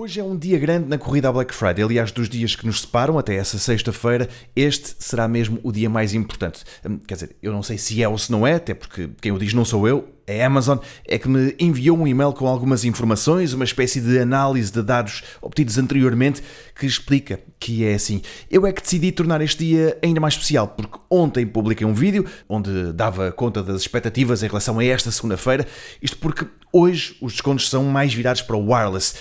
Hoje é um dia grande na corrida à Black Friday. Aliás, dos dias que nos separam até essa sexta-feira, este será mesmo o dia mais importante. Hum, quer dizer, eu não sei se é ou se não é, até porque quem o diz não sou eu, é a Amazon é que me enviou um e-mail com algumas informações, uma espécie de análise de dados obtidos anteriormente, que explica que é assim. Eu é que decidi tornar este dia ainda mais especial, porque ontem publiquei um vídeo onde dava conta das expectativas em relação a esta segunda-feira, isto porque hoje os descontos são mais virados para o wireless.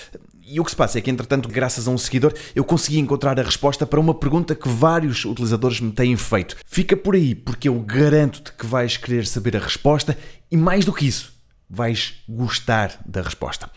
E o que se passa é que, entretanto, graças a um seguidor, eu consegui encontrar a resposta para uma pergunta que vários utilizadores me têm feito. Fica por aí, porque eu garanto-te que vais querer saber a resposta e, mais do que isso, vais gostar da resposta.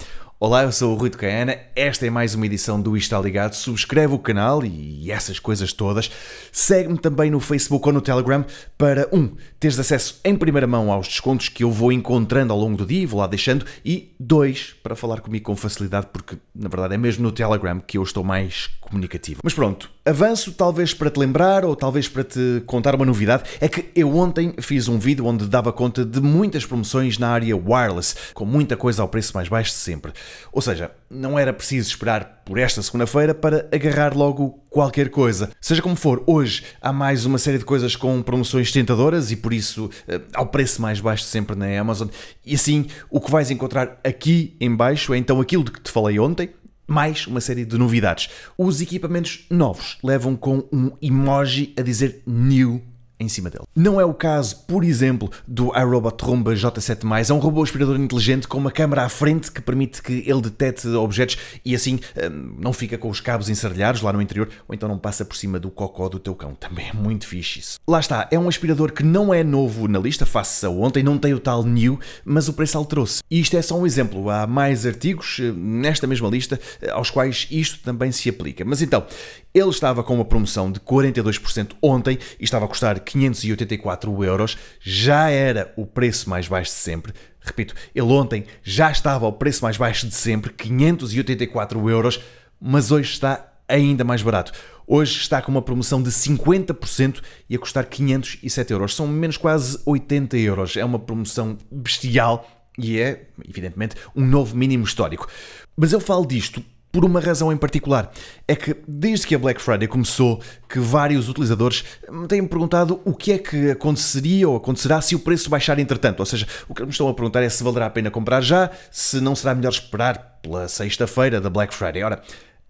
Olá, eu sou o Rui Caiana, esta é mais uma edição do Está Ligado. Subscreve o canal e essas coisas todas. Segue-me também no Facebook ou no Telegram para, um, teres acesso em primeira mão aos descontos que eu vou encontrando ao longo do dia e vou lá deixando, e dois, para falar comigo com facilidade, porque na verdade é mesmo no Telegram que eu estou mais comunicativo. Mas pronto, avanço talvez para te lembrar ou talvez para te contar uma novidade, é que eu ontem fiz um vídeo onde dava conta de muitas promoções na área wireless, com muita coisa ao preço mais baixo de sempre. Ou seja, não era preciso esperar por esta segunda-feira para agarrar logo qualquer coisa. Seja como for, hoje há mais uma série de coisas com promoções tentadoras e por isso eh, ao preço mais baixo sempre na Amazon. E assim, o que vais encontrar aqui em baixo é então aquilo de que te falei ontem, mais uma série de novidades. Os equipamentos novos levam com um emoji a dizer New em cima dele. Não é o caso, por exemplo, do iRobot Romba J7+, é um robô aspirador inteligente com uma câmera à frente que permite que ele detete objetos e assim hum, não fica com os cabos encarrelhados lá no interior ou então não passa por cima do cocó do teu cão. Também é muito fixe isso. Lá está, é um aspirador que não é novo na lista, face a ontem, não tem o tal new, mas o preço alterou-se. E isto é só um exemplo, há mais artigos hum, nesta mesma lista eh, aos quais isto também se aplica. Mas então, ele estava com uma promoção de 42% ontem e estava a custar 584 euros, já era o preço mais baixo de sempre. Repito, ele ontem já estava ao preço mais baixo de sempre, 584 euros, mas hoje está ainda mais barato. Hoje está com uma promoção de 50% e a custar 507 euros. São menos quase 80 euros. É uma promoção bestial e é, evidentemente, um novo mínimo histórico. Mas eu falo disto por uma razão em particular. É que desde que a Black Friday começou, que vários utilizadores me têm perguntado o que é que aconteceria ou acontecerá se o preço baixar entretanto. Ou seja, o que me estão a perguntar é se valerá a pena comprar já, se não será melhor esperar pela sexta-feira da Black Friday. Ora,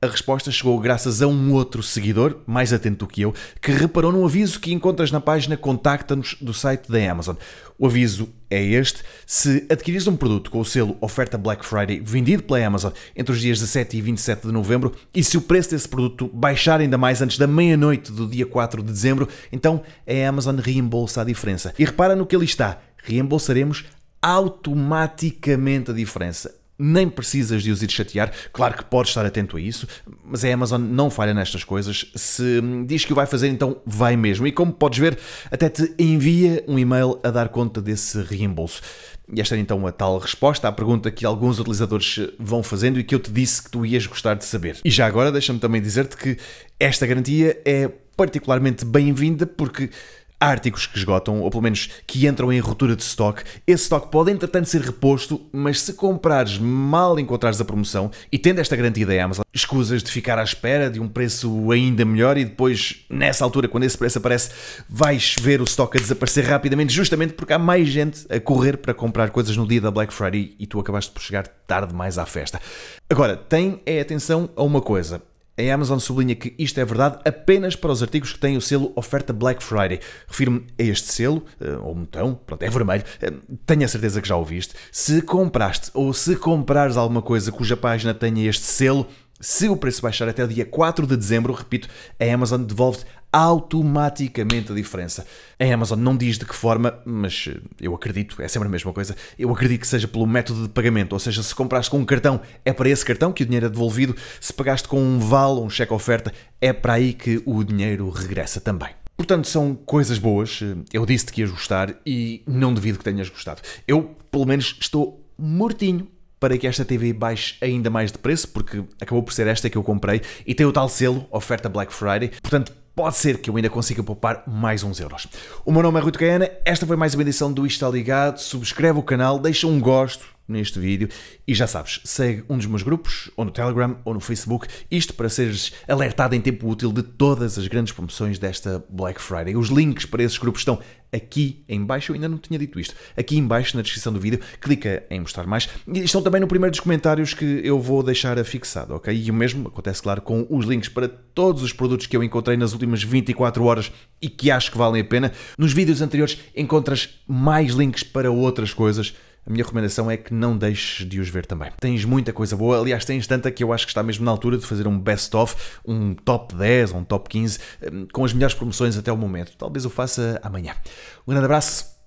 a resposta chegou graças a um outro seguidor, mais atento do que eu, que reparou num aviso que encontras na página Contacta-nos do site da Amazon. O aviso é este: se adquirires um produto com o selo Oferta Black Friday vendido pela Amazon entre os dias 17 e 27 de novembro, e se o preço desse produto baixar ainda mais antes da meia-noite do dia 4 de dezembro, então a Amazon reembolsa a diferença. E repara no que ali está: reembolsaremos automaticamente a diferença nem precisas de os ir chatear. Claro que podes estar atento a isso, mas a Amazon não falha nestas coisas. Se diz que o vai fazer, então vai mesmo. E como podes ver, até te envia um e-mail a dar conta desse reembolso. E esta era é então a tal resposta à pergunta que alguns utilizadores vão fazendo e que eu te disse que tu ias gostar de saber. E já agora, deixa-me também dizer-te que esta garantia é particularmente bem-vinda porque artigos que esgotam, ou pelo menos que entram em ruptura de stock. Esse stock pode entretanto ser reposto, mas se comprares mal encontrares a promoção e tendo esta garantia da Amazon, escusas de ficar à espera de um preço ainda melhor e depois, nessa altura, quando esse preço aparece, vais ver o stock a desaparecer rapidamente, justamente porque há mais gente a correr para comprar coisas no dia da Black Friday e tu acabaste por chegar tarde mais à festa. Agora, tem é atenção a uma coisa a Amazon sublinha que isto é verdade apenas para os artigos que têm o selo oferta Black Friday. Refiro-me a este selo, eh, ou botão, pronto, é vermelho, eh, tenho a certeza que já o viste. Se compraste ou se comprares alguma coisa cuja página tenha este selo, se o preço baixar até o dia 4 de dezembro, repito, a Amazon devolve automaticamente a diferença. A Amazon não diz de que forma, mas eh, eu acredito, é sempre a mesma coisa, eu acredito que seja pelo método de pagamento, ou seja, se compraste com um cartão, é para esse cartão que o dinheiro é devolvido, se pagaste com um vale ou um cheque-oferta, é para aí que o dinheiro regressa também. Portanto, são coisas boas, eh, eu disse-te que ias gostar e não devido que tenhas gostado. Eu, pelo menos, estou mortinho para que esta TV baixe ainda mais de preço, porque acabou por ser esta que eu comprei e tem o tal selo, oferta Black Friday, portanto pode ser que eu ainda consiga poupar mais uns euros. O meu nome é Rui Tucaiana, esta foi mais uma edição do Isto Está Ligado, subscreve o canal, deixa um gosto, neste vídeo. E já sabes, segue um dos meus grupos, ou no Telegram, ou no Facebook, isto para seres alertado em tempo útil de todas as grandes promoções desta Black Friday. Os links para esses grupos estão aqui em baixo, eu ainda não tinha dito isto, aqui em baixo na descrição do vídeo, clica em mostrar mais. E estão também no primeiro dos comentários que eu vou deixar afixado, ok? E o mesmo acontece, claro, com os links para todos os produtos que eu encontrei nas últimas 24 horas e que acho que valem a pena. Nos vídeos anteriores encontras mais links para outras coisas a minha recomendação é que não deixes de os ver também. Tens muita coisa boa, aliás, tens tanta que eu acho que está mesmo na altura de fazer um best-of, um top 10 ou um top 15, hum, com as melhores promoções até o momento. Talvez eu faça amanhã. Um grande abraço